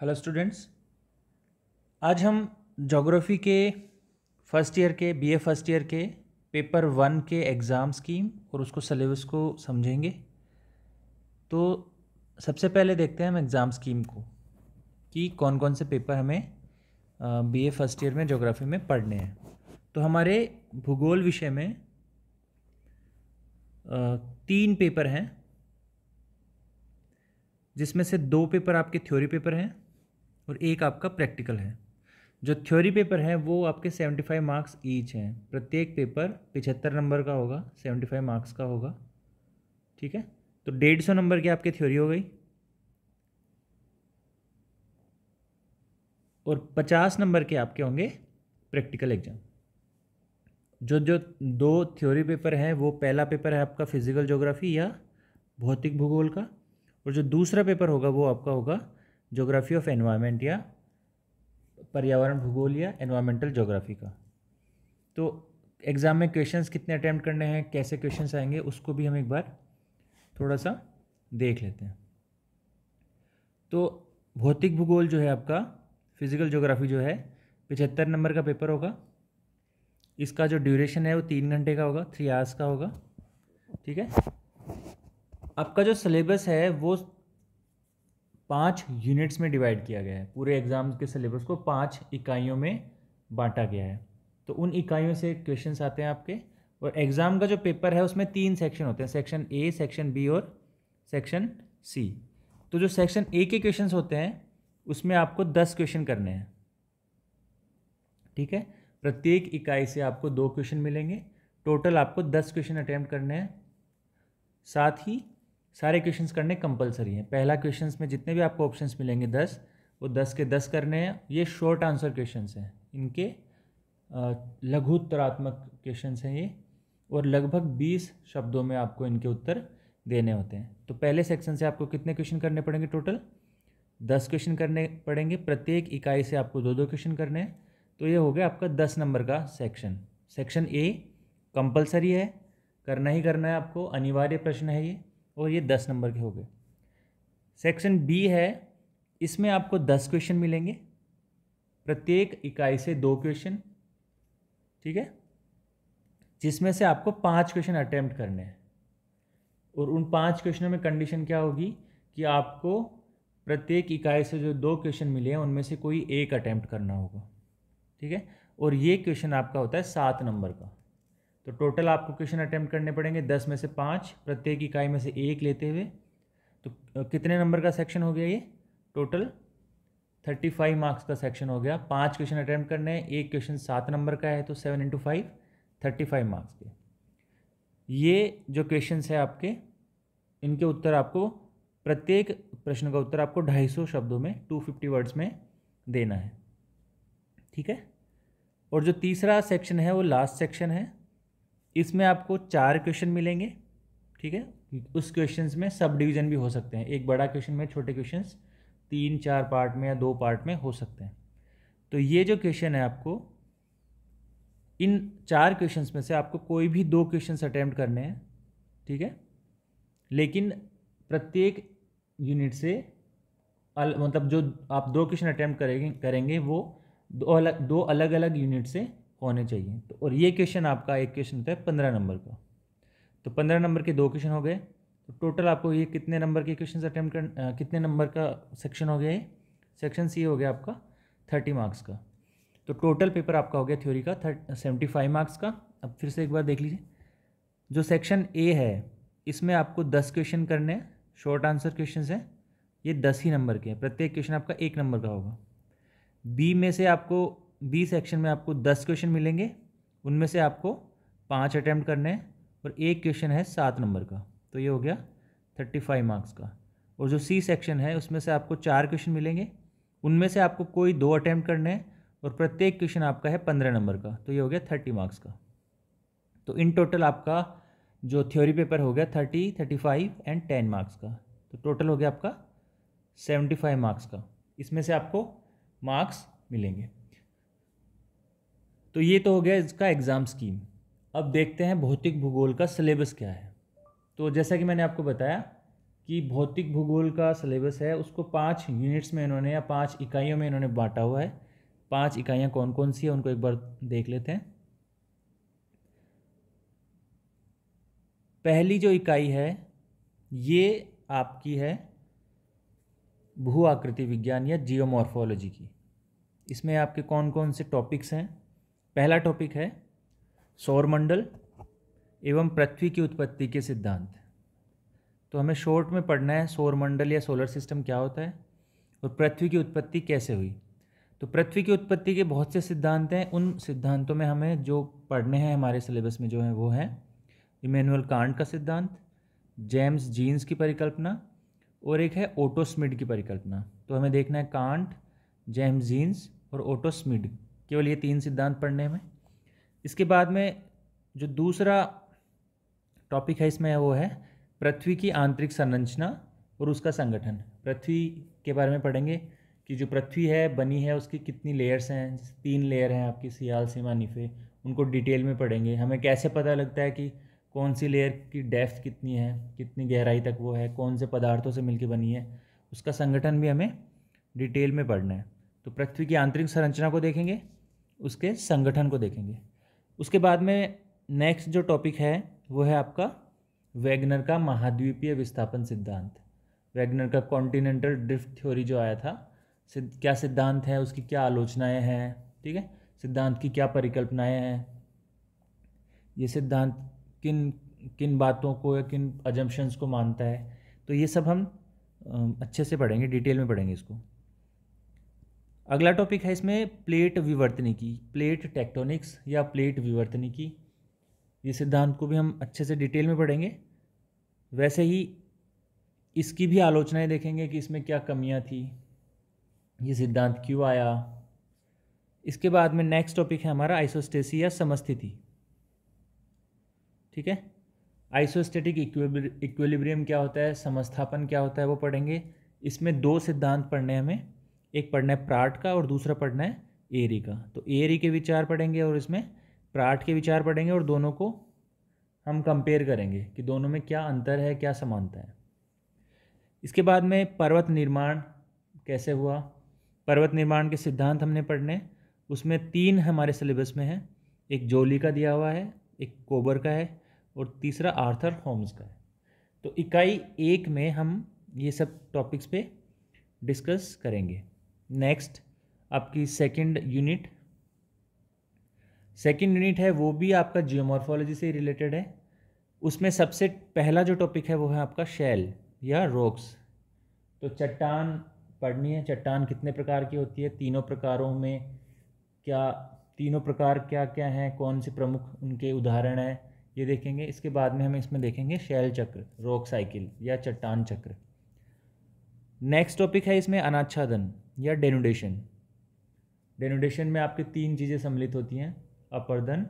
hello students आज हम geography के फर्स्ट ईयर के बीए फर्स्ट ईयर के पेपर वन के एग्ज़ाम स्कीम और उसको सिलेबस को समझेंगे तो सबसे पहले देखते हैं हम एग्ज़ाम स्कीम को कि कौन कौन से पेपर हमें बीए फर्स्ट ईयर में जोग्राफ़ी में पढ़ने हैं तो हमारे भूगोल विषय में तीन पेपर हैं जिसमें से दो पेपर आपके थ्योरी पेपर हैं और एक आपका प्रैक्टिकल है जो थ्योरी पेपर है वो आपके सेवेंटी फाइव मार्क्स ईच हैं प्रत्येक पेपर पिछहत्तर नंबर का होगा सेवेंटी फाइव मार्क्स का होगा ठीक है तो डेढ़ सौ नंबर की आपकी थ्योरी हो गई और पचास नंबर के आपके होंगे प्रैक्टिकल एग्जाम जो जो दो थ्योरी पेपर हैं वो पहला पेपर है आपका फिजिकल ज्योग्राफी या भौतिक भूगोल का और जो दूसरा पेपर होगा वो आपका होगा जोग्राफी ऑफ एनवायरनमेंट या पर्यावरण भूगोल या एनवायरमेंटल जोग्राफी का तो एग्ज़ाम में क्वेश्चंस कितने अटैम्प्ट करने हैं कैसे क्वेश्चंस आएंगे उसको भी हम एक बार थोड़ा सा देख लेते हैं तो भौतिक भूगोल जो है आपका फिजिकल जोग्राफी जो है पचहत्तर नंबर का पेपर होगा इसका जो ड्यूरेशन है वो तीन घंटे का होगा थ्री आवर्स का होगा ठीक है आपका जो सिलेबस है वो पाँच यूनिट्स में डिवाइड किया गया है पूरे एग्ज़ाम के सिलेबस को पाँच इकाइयों में बांटा गया है तो उन इकाइयों से क्वेश्चन आते हैं आपके और एग्ज़ाम का जो पेपर है उसमें तीन सेक्शन होते हैं सेक्शन ए सेक्शन बी और सेक्शन सी तो जो सेक्शन ए के क्वेश्चंस होते हैं उसमें आपको दस क्वेश्चन करने हैं ठीक है प्रत्येक इकाई से आपको दो क्वेश्चन मिलेंगे टोटल आपको दस क्वेश्चन अटैम्प्ट करने हैं साथ ही सारे क्वेश्चंस करने कंपलसरी हैं पहला क्वेश्चंस में जितने भी आपको ऑप्शंस मिलेंगे दस वो दस के दस करने हैं ये शॉर्ट आंसर क्वेश्चंस हैं इनके लघुत्तरात्मक क्वेश्चंस हैं ये और लगभग बीस शब्दों में आपको इनके उत्तर देने होते हैं तो पहले सेक्शन से आपको कितने क्वेश्चन करने पड़ेंगे टोटल दस क्वेश्चन करने पड़ेंगे प्रत्येक इकाई से आपको दो दो क्वेश्चन करने हैं तो ये हो गया आपका दस नंबर का सेक्शन सेक्शन ए कंपलसरी है करना ही करना है आपको अनिवार्य प्रश्न है ये और ये दस नंबर के हो गए सेक्शन बी है इसमें आपको दस क्वेश्चन मिलेंगे प्रत्येक इकाई से दो क्वेश्चन ठीक है जिसमें से आपको पांच क्वेश्चन अटैम्प्ट करने हैं और उन पांच क्वेश्चनों में कंडीशन क्या होगी कि आपको प्रत्येक इकाई से जो दो क्वेश्चन मिले हैं उनमें से कोई एक अटैम्प्ट करना होगा ठीक है और ये क्वेश्चन आपका होता है सात नंबर का तो टोटल आपको क्वेश्चन अटैम्प्ट करने पड़ेंगे दस में से पाँच प्रत्येक इकाई में से एक लेते हुए तो कितने नंबर का सेक्शन हो गया ये टोटल थर्टी फाइव मार्क्स का सेक्शन हो गया पांच क्वेश्चन अटैम्प्ट करने हैं एक क्वेश्चन सात नंबर का है तो seven into five thirty five marks के ये जो क्वेश्चन है आपके इनके उत्तर आपको प्रत्येक प्रश्न का उत्तर आपको ढाई सौ शब्दों में टू फिफ्टी वर्ड्स में देना है ठीक है और जो तीसरा सेक्शन है वो लास्ट सेक्शन है इसमें आपको चार क्वेश्चन मिलेंगे ठीक है उस क्वेश्चन में सब डिवीज़न भी हो सकते हैं एक बड़ा क्वेश्चन में छोटे क्वेश्चन तीन चार पार्ट में या दो पार्ट में हो सकते हैं तो ये जो क्वेश्चन है आपको इन चार क्वेश्चन में से आपको कोई भी दो क्वेश्चन अटैम्प्ट करने हैं ठीक है लेकिन प्रत्येक यूनिट से अल, मतलब जो आप दो क्वेश्चन अटैम्प्ट करेंगे करेंगे वो दो अलग दो अलग अलग यूनिट से होने चाहिए तो और ये क्वेश्चन आपका एक क्वेश्चन होता है पंद्रह नंबर का तो पंद्रह नंबर के दो क्वेश्चन हो गए तो टोटल आपको ये कितने नंबर के क्वेश्चन अटैम्प्ट कर कितने नंबर का सेक्शन हो गया ये सेक्शन सी हो गया आपका थर्टी मार्क्स का तो टोटल पेपर आपका हो गया थ्योरी का थर्ट सेवेंटी फाइव मार्क्स का अब फिर से एक बार देख लीजिए जो सेक्शन ए है इसमें आपको दस क्वेश्चन करने हैं शॉर्ट आंसर क्वेश्चन हैं ये दस ही नंबर के हैं प्रत्येक क्वेश्चन आपका एक नंबर का होगा बी में से आपको बी सेक्शन में आपको दस क्वेश्चन मिलेंगे उनमें से आपको पाँच अटैम्प्ट करने हैं और एक क्वेश्चन है सात नंबर का तो ये हो गया थर्टी फाइव मार्क्स का और जो सी सेक्शन है उसमें से आपको चार क्वेश्चन मिलेंगे उनमें से आपको कोई दो अटैम्प्ट करने हैं और प्रत्येक क्वेश्चन आपका है पंद्रह नंबर का तो ये हो गया थर्टी मार्क्स का तो इन टोटल आपका जो थ्योरी पेपर हो गया thirty thirty five and ten marks का तो टोटल हो गया आपका सेवेंटी फाइव मार्क्स का इसमें से आपको मार्क्स मिलेंगे तो ये तो हो गया इसका एग्ज़ाम स्कीम अब देखते हैं भौतिक भूगोल का सिलेबस क्या है तो जैसा कि मैंने आपको बताया कि भौतिक भूगोल का सिलेबस है उसको पाँच यूनिट्स में इन्होंने या पाँच इकाइयों में इन्होंने बांटा हुआ है पांच इकाइयाँ कौन कौन सी है उनको एक बार देख लेते हैं पहली जो इकाई है ये आपकी है भू आकृति विज्ञान या जियोमॉर्फोलॉजी की इसमें आपके कौन कौन से टॉपिक्स हैं पहला टॉपिक है सौरमंडल एवं पृथ्वी की उत्पत्ति के सिद्धांत तो हमें शॉर्ट में पढ़ना है सौरमंडल या सोलर सिस्टम क्या होता है और पृथ्वी की उत्पत्ति कैसे हुई तो पृथ्वी की उत्पत्ति के बहुत से सिद्धांत हैं उन सिद्धांतों में हमें जो पढ़ने हैं हमारे सिलेबस में जो हैं वो हैं इमेनुअल कांड का सिद्धांत जेम्स जीन्स की परिकल्पना और एक है ओटोस्मिड की परिकल्पना तो हमें देखना है कांट जेम्स जीन्स और ओटोस्मिड केवल ये तीन सिद्धांत पढ़ने में इसके बाद में जो दूसरा टॉपिक है इसमें वो है पृथ्वी की आंतरिक संरचना और उसका संगठन पृथ्वी के बारे में पढ़ेंगे कि जो पृथ्वी है बनी है उसकी कितनी लेयर्स हैं तीन लेयर हैं आपकी सियाल सीमा निफे उनको डिटेल में पढ़ेंगे हमें कैसे पता लगता है कि कौन सी लेयर की डेप्थ कितनी है कितनी गहराई तक वो है कौन से पदार्थों से मिलकर बनी है उसका संगठन भी हमें डिटेल में पढ़ना है तो पृथ्वी की आंतरिक संरचना को देखेंगे उसके संगठन को देखेंगे उसके बाद में नेक्स्ट जो टॉपिक है वो है आपका वैगनर का महाद्वीपीय विस्थापन सिद्धांत वैगनर का कॉन्टिनेंटल ड्रिफ्ट थ्योरी जो आया था क्या सिद्धांत है उसकी क्या आलोचनाएं हैं ठीक है सिद्धांत की क्या परिकल्पनाएं हैं ये सिद्धांत किन किन बातों को या किन अजम्पशंस को मानता है तो ये सब हम अच्छे से पढ़ेंगे डिटेल में पढ़ेंगे इसको अगला टॉपिक है इसमें प्लेट विवर्तनिकी प्लेट टेक्टोनिक्स या प्लेट विवर्तनिकी ये सिद्धांत को भी हम अच्छे से डिटेल में पढ़ेंगे वैसे ही इसकी भी आलोचनाएं देखेंगे कि इसमें क्या कमियां थी ये सिद्धांत क्यों आया इसके बाद में नेक्स्ट टॉपिक है हमारा आइसोस्टेसी या समस्थिति ठीक है आइसोस्टेटिक इक्वेलिब्रियम क्या होता है समस्थापन क्या होता है वो पढ़ेंगे इसमें दो सिद्धांत पढ़ने हमें एक पढ़ना है प्राट का और दूसरा पढ़ना है एरी का तो एरी के विचार पढ़ेंगे और इसमें प्राट के विचार पढ़ेंगे और दोनों को हम कंपेयर करेंगे कि दोनों में क्या अंतर है क्या समानता है इसके बाद में पर्वत निर्माण कैसे हुआ पर्वत निर्माण के सिद्धांत हमने पढ़ने उसमें तीन हमारे सिलेबस में हैं एक जोली का दिया हुआ है एक कोबर का है और तीसरा आर्थर होम्स का है तो इकाई एक में हम ये सब टॉपिक्स पे डिस्कस करेंगे नेक्स्ट आपकी सेकंड यूनिट सेकंड यूनिट है वो भी आपका जियोमॉर्फोलॉजी से रिलेटेड है उसमें सबसे पहला जो टॉपिक है वो है आपका शेल या रोक्स तो चट्टान पढ़नी है चट्टान कितने प्रकार की होती है तीनों प्रकारों में क्या तीनों प्रकार क्या क्या हैं कौन से प्रमुख उनके उदाहरण हैं ये देखेंगे इसके बाद में हम इसमें देखेंगे शैल चक्र रोक साइकिल या चट्टान चक्र नेक्स्ट टॉपिक है इसमें अनाच्छादन या डेनोडेशन डेनोडेशन में आपके तीन चीज़ें सम्मिलित होती हैं अपर्दन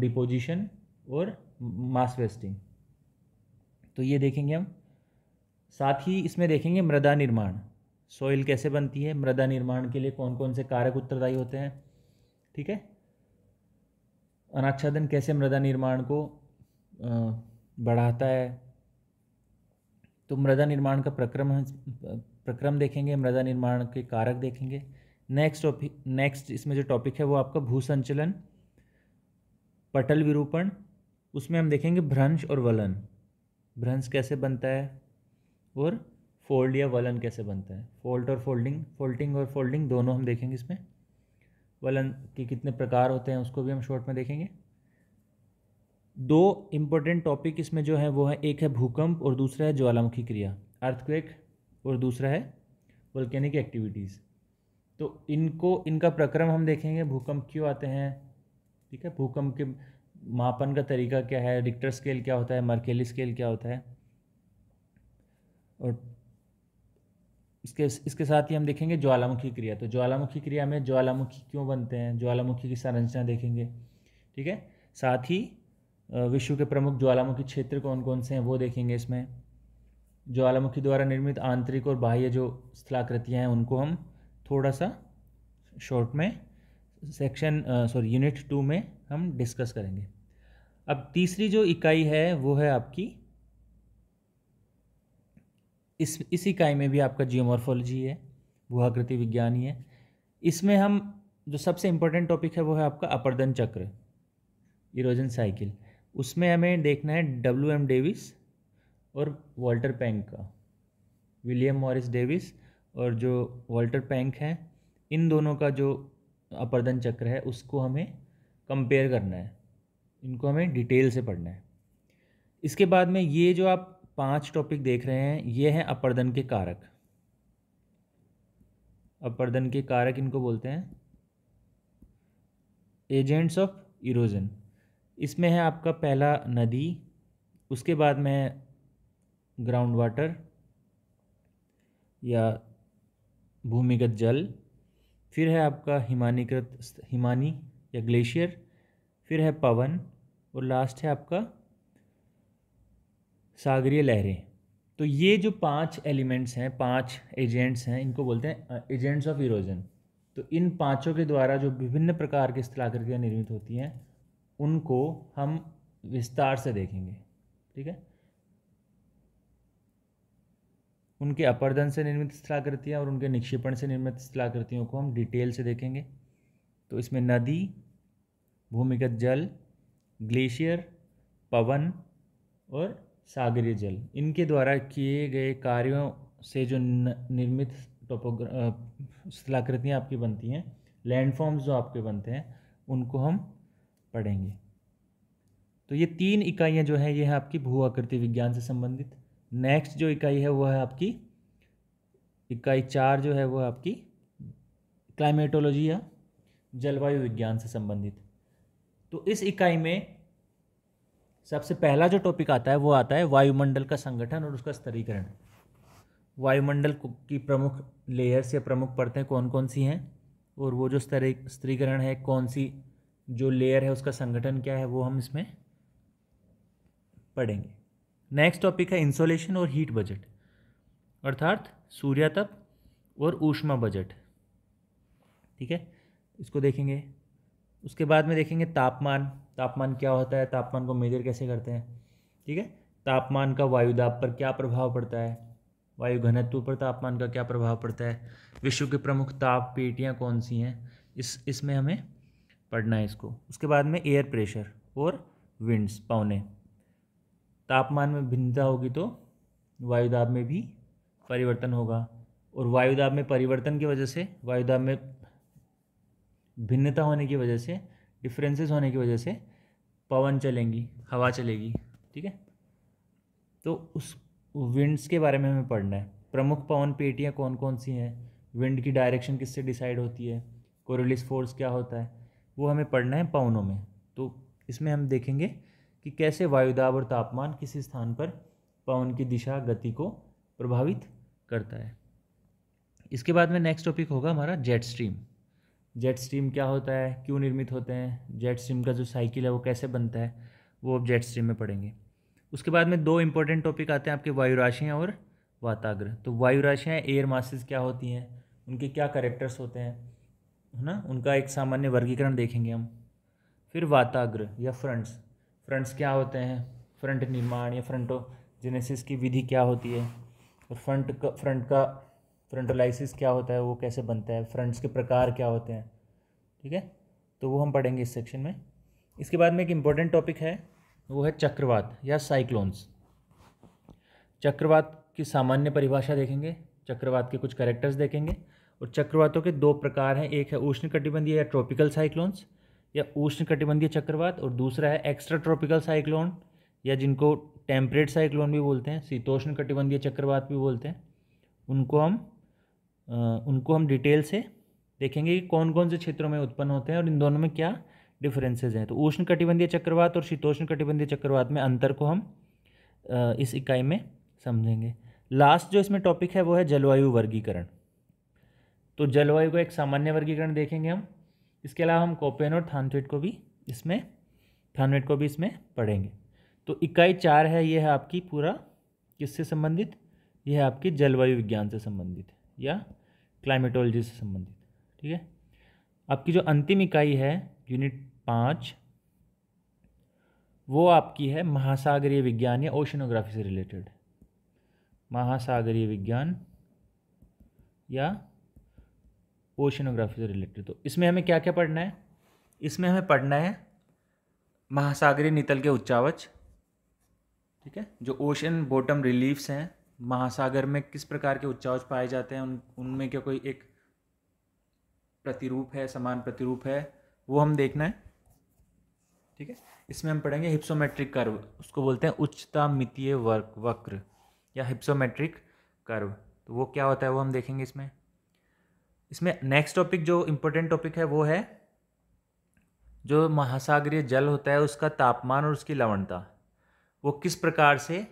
डिपोजिशन और मास वेस्टिंग तो ये देखेंगे हम साथ ही इसमें देखेंगे मृदा निर्माण सॉइल कैसे बनती है मृदा निर्माण के लिए कौन कौन से कारक उत्तरदायी होते हैं ठीक है अनाच्छादन कैसे मृदा निर्माण को बढ़ाता है तो मृदा निर्माण का प्रक्रम प्रक्रम देखेंगे मृदा निर्माण के कारक देखेंगे नेक्स्ट टॉपिक नेक्स्ट इसमें जो टॉपिक है वो आपका भू संचलन पटल विरूपण उसमें हम देखेंगे भ्रंश और वलन भ्रंश कैसे बनता है और फोल्ड या वलन कैसे बनता है फोल्ड और फोल्डिंग फोल्टिंग और फोल्डिंग दोनों हम देखेंगे इसमें वलन के कितने प्रकार होते हैं उसको भी हम शॉर्ट में देखेंगे दो इम्पोर्टेंट टॉपिक इसमें जो है वो है एक है भूकंप और दूसरा है ज्वालामुखी क्रिया अर्थक्वेक और दूसरा है वल्केनिक एक्टिविटीज़ तो इनको इनका प्रक्रम हम देखेंगे भूकंप क्यों आते हैं ठीक है भूकंप के मापन का तरीका क्या है रिक्टर स्केल क्या होता है मर्केली स्केल क्या होता है और इसके इसके साथ ही हम देखेंगे ज्वालामुखी क्रिया तो ज्वालामुखी क्रिया में ज्वालामुखी क्यों बनते हैं ज्वालामुखी की संरचना देखेंगे ठीक है साथ ही विश्व के प्रमुख ज्वालामुखी क्षेत्र कौन कौन से हैं वो देखेंगे इसमें ज्वालामुखी द्वारा निर्मित आंतरिक और बाह्य जो स्थलाकृतियाँ हैं उनको हम थोड़ा सा शॉर्ट में सेक्शन सॉरी यूनिट टू में हम डिस्कस करेंगे अब तीसरी जो इकाई है वो है आपकी इस इस इकाई में भी आपका जियोमॉर्फोलॉजी है भूआकृति विज्ञान ही है इसमें हम जो सबसे इम्पोर्टेंट टॉपिक है वो है आपका अपर्दन चक्र इरोजन साइकिल उसमें हमें देखना है डब्ल्यू एम डेविस और वॉल्टर पैंक का विलियम मॉरिस डेविस और जो वॉल्टर पैंक हैं इन दोनों का जो अपर्दन चक्र है उसको हमें कंपेयर करना है इनको हमें डिटेल से पढ़ना है इसके बाद में ये जो आप पांच टॉपिक देख रहे हैं ये हैं अपर्दन के कारक अपर्दन के कारक इनको बोलते हैं एजेंट्स ऑफ इरोजन इसमें है आपका पहला नदी उसके बाद में ग्राउंड वाटर या भूमिगत जल फिर है आपका हिमानीकृत हिमानी या ग्लेशियर फिर है पवन और लास्ट है आपका सागरीय लहरें तो ये जो पांच एलिमेंट्स हैं पांच एजेंट्स हैं इनको बोलते हैं एजेंट्स ऑफ इरोजन तो इन पांचों के द्वारा जो विभिन्न प्रकार की स्थलाकृतियाँ निर्मित होती हैं उनको हम विस्तार से देखेंगे ठीक है उनके अपरदन से निर्मित स्थलाकृतियाँ और उनके निक्षेपण से निर्मित स्थलाकृतियों को हम डिटेल से देखेंगे तो इसमें नदी भूमिगत जल ग्लेशियर पवन और सागरीय जल इनके द्वारा किए गए कार्यों से जो निर्मित टोपोग्र स्थलाकृतियाँ आपकी बनती हैं लैंडफॉर्म्स जो आपके बनते हैं उनको हम पढ़ेंगे तो ये तीन इकाइयाँ जो हैं ये हैं आपकी भू आकृति विज्ञान से संबंधित नेक्स्ट जो इकाई है वो है आपकी इकाई चार जो है वो है आपकी क्लाइमेटोलॉजी या जलवायु विज्ञान से संबंधित तो इस इकाई में सबसे पहला जो टॉपिक आता है वो आता है वायुमंडल का संगठन और उसका स्तरीकरण वायुमंडल की प्रमुख लेयर्स या प्रमुख परतें कौन कौन सी हैं और वो जो स्तरी स्त्रीकरण है कौन सी जो लेयर है उसका संगठन क्या है वो हम इसमें पढ़ेंगे नेक्स्ट टॉपिक है इंसोलेशन और हीट बजट अर्थात सूर्यातप और ऊष्मा बजट ठीक है इसको देखेंगे उसके बाद में देखेंगे तापमान तापमान क्या होता है तापमान को मेजर कैसे करते हैं ठीक है तापमान का वायुदाब पर क्या प्रभाव पड़ता है वायु घनत्व पर तापमान का क्या प्रभाव पड़ता है विश्व के प्रमुख ताप पेटियाँ कौन सी हैं इस इसमें हमें पढ़ना है इसको उसके बाद में एयर प्रेशर और विंड्स पौने तापमान में भिन्नता होगी तो वायुदाब में भी परिवर्तन होगा और वायुदाब में परिवर्तन की वजह से वायुदाब में भिन्नता होने की वजह से डिफरेंसेस होने की वजह से पवन चलेंगी हवा चलेगी ठीक है तो उस विंड्स के बारे में हमें पढ़ना है प्रमुख पवन पेटियाँ कौन कौन सी हैं विंड की डायरेक्शन किससे डिसाइड होती है कोरोलिस फोर्स क्या होता है वो हमें पढ़ना है पवनों में तो इसमें हम देखेंगे कि कैसे वायुदाब और तापमान किसी स्थान पर पवन की दिशा गति को प्रभावित करता है इसके बाद में नेक्स्ट टॉपिक होगा हमारा जेट स्ट्रीम जेट स्ट्रीम क्या होता है क्यों निर्मित होते हैं जेट स्ट्रीम का जो साइकिल है वो कैसे बनता है वो आप जेट स्ट्रीम में पढ़ेंगे उसके बाद में दो इंपॉर्टेंट टॉपिक आते हैं आपके वायु राशियाँ और वाताग्रह तो वायु राशियाँ एयर मासेस क्या होती हैं उनके क्या करेक्टर्स होते हैं है ना उनका एक सामान्य वर्गीकरण देखेंगे हम फिर वाताग्रह या फ्रंट्स फ्रंट्स क्या होते हैं फ्रंट निर्माण या जेनेसिस की विधि क्या होती है और फ्रंट का फ्रंट का फ्रंटोलाइसिस क्या होता है वो कैसे बनता है फ्रंट्स के प्रकार क्या होते हैं ठीक है तो वो हम पढ़ेंगे इस सेक्शन में इसके बाद में एक इम्पॉर्टेंट टॉपिक है वो है चक्रवात या साइक्लोन्स चक्रवात की सामान्य परिभाषा देखेंगे चक्रवात के कुछ करेक्टर्स देखेंगे और चक्रवातों के दो प्रकार हैं एक है उष्ण कटिबंधीय या ट्रॉपिकल साइक्लोन्स या उष्ण कटिबंधीय चक्रवात और दूसरा है एक्स्ट्रा ट्रॉपिकल साइक्लोन या जिनको टेम्परेट साइक्लोन भी बोलते हैं शीतोष्ण कटिबंधीय चक्रवात भी बोलते हैं उनको हम आ, उनको हम डिटेल से देखेंगे कि कौन कौन से क्षेत्रों में उत्पन्न होते हैं और इन दोनों में क्या डिफरेंसेज हैं तो उष्ण कटिबंधीय चक्रवात और शीतोष्ण कटिबंधीय चक्रवात में अंतर को हम आ, इस इकाई में समझेंगे लास्ट जो इसमें टॉपिक है वो है जलवायु वर्गीकरण तो जलवायु का एक सामान्य वर्गीकरण देखेंगे हम इसके अलावा हम कॉपेन और थानवेट को भी इसमें थानवेट को भी इसमें पढ़ेंगे तो इकाई चार है यह है आपकी पूरा किससे संबंधित यह है आपकी जलवायु विज्ञान से संबंधित या क्लाइमेटोलॉजी से संबंधित ठीक है आपकी जो अंतिम इकाई है यूनिट पाँच वो आपकी है महासागरीय विज्ञान या ओशनोग्राफी से रिलेटेड महासागरीय विज्ञान या ओशनोग्राफी से रिलेटेड तो इसमें हमें क्या क्या पढ़ना है इसमें हमें पढ़ना है महासागरीय नितल के उच्चावच ठीक है जो ओशन बॉटम रिलीफ्स हैं महासागर में किस प्रकार के उच्चावच पाए जाते हैं उन उनमें क्या कोई एक प्रतिरूप है समान प्रतिरूप है वो हम देखना है ठीक है इसमें हम पढ़ेंगे हिप्सोमेट्रिक कर्व उसको बोलते हैं उच्चता मितीय वर्क वक्र या हिप्सोमेट्रिक कर्व तो वो क्या होता है वो हम देखेंगे इसमें इसमें नेक्स्ट टॉपिक जो इम्पोर्टेंट टॉपिक है वो है जो महासागरीय जल होता है उसका तापमान और उसकी लवणता वो किस प्रकार से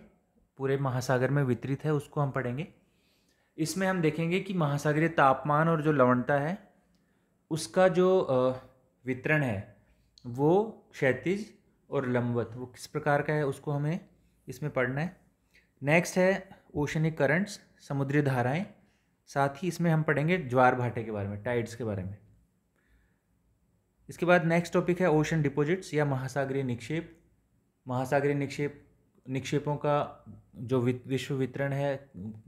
पूरे महासागर में वितरित है उसको हम पढ़ेंगे इसमें हम देखेंगे कि महासागरीय तापमान और जो लवणता है उसका जो वितरण है वो क्षैतिज और लंबवत वो किस प्रकार का है उसको हमें इसमें पढ़ना है नेक्स्ट है ओशनिक करंट्स समुद्री धाराएं साथ ही इसमें हम पढ़ेंगे ज्वार भाटे के बारे में टाइड्स के बारे में इसके बाद नेक्स्ट टॉपिक है ओशन डिपॉजिट्स या महासागरीय निक्षेप महासागरीय निक्षेप निक्षेपों का जो विश्व वितरण है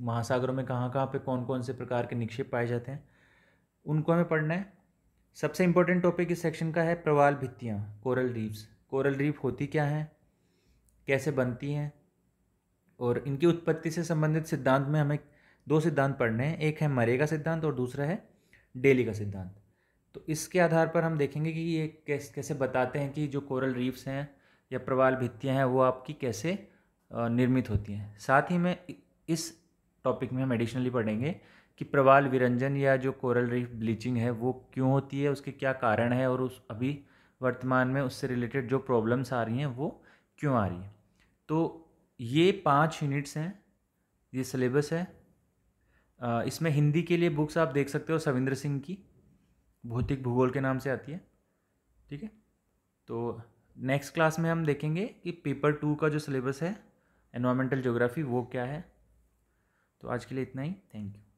महासागरों में कहाँ कहाँ पे कौन कौन से प्रकार के निक्षेप पाए जाते हैं उनको हमें पढ़ना है सबसे इम्पोर्टेंट टॉपिक इस सेक्शन का है प्रवाल भित्तियाँ कोरल रीफ्स कोरल रीफ होती क्या हैं कैसे बनती हैं और इनकी उत्पत्ति से संबंधित सिद्धांत में हमें दो सिद्धांत पढ़ने हैं एक है मरे का सिद्धांत और दूसरा है डेली का सिद्धांत तो इसके आधार पर हम देखेंगे कि ये कैसे कैसे बताते हैं कि जो कोरल रीफ्स हैं या प्रवाल भित्तियाँ हैं वो आपकी कैसे निर्मित होती हैं साथ ही में इस टॉपिक में हम एडिशनली पढ़ेंगे कि प्रवाल विरंजन या जो कोरल रीफ ब्लीचिंग है वो क्यों होती है उसके क्या कारण है और उस अभी वर्तमान में उससे रिलेटेड जो प्रॉब्लम्स आ रही हैं वो क्यों आ रही हैं तो ये पाँच यूनिट्स हैं ये सिलेबस है इसमें हिंदी के लिए बुक्स आप देख सकते हो सविंद्र सिंह की भौतिक भूगोल के नाम से आती है ठीक है तो नेक्स्ट क्लास में हम देखेंगे कि पेपर टू का जो सिलेबस है एनवायरमेंटल ज्योग्राफी वो क्या है तो आज के लिए इतना ही थैंक यू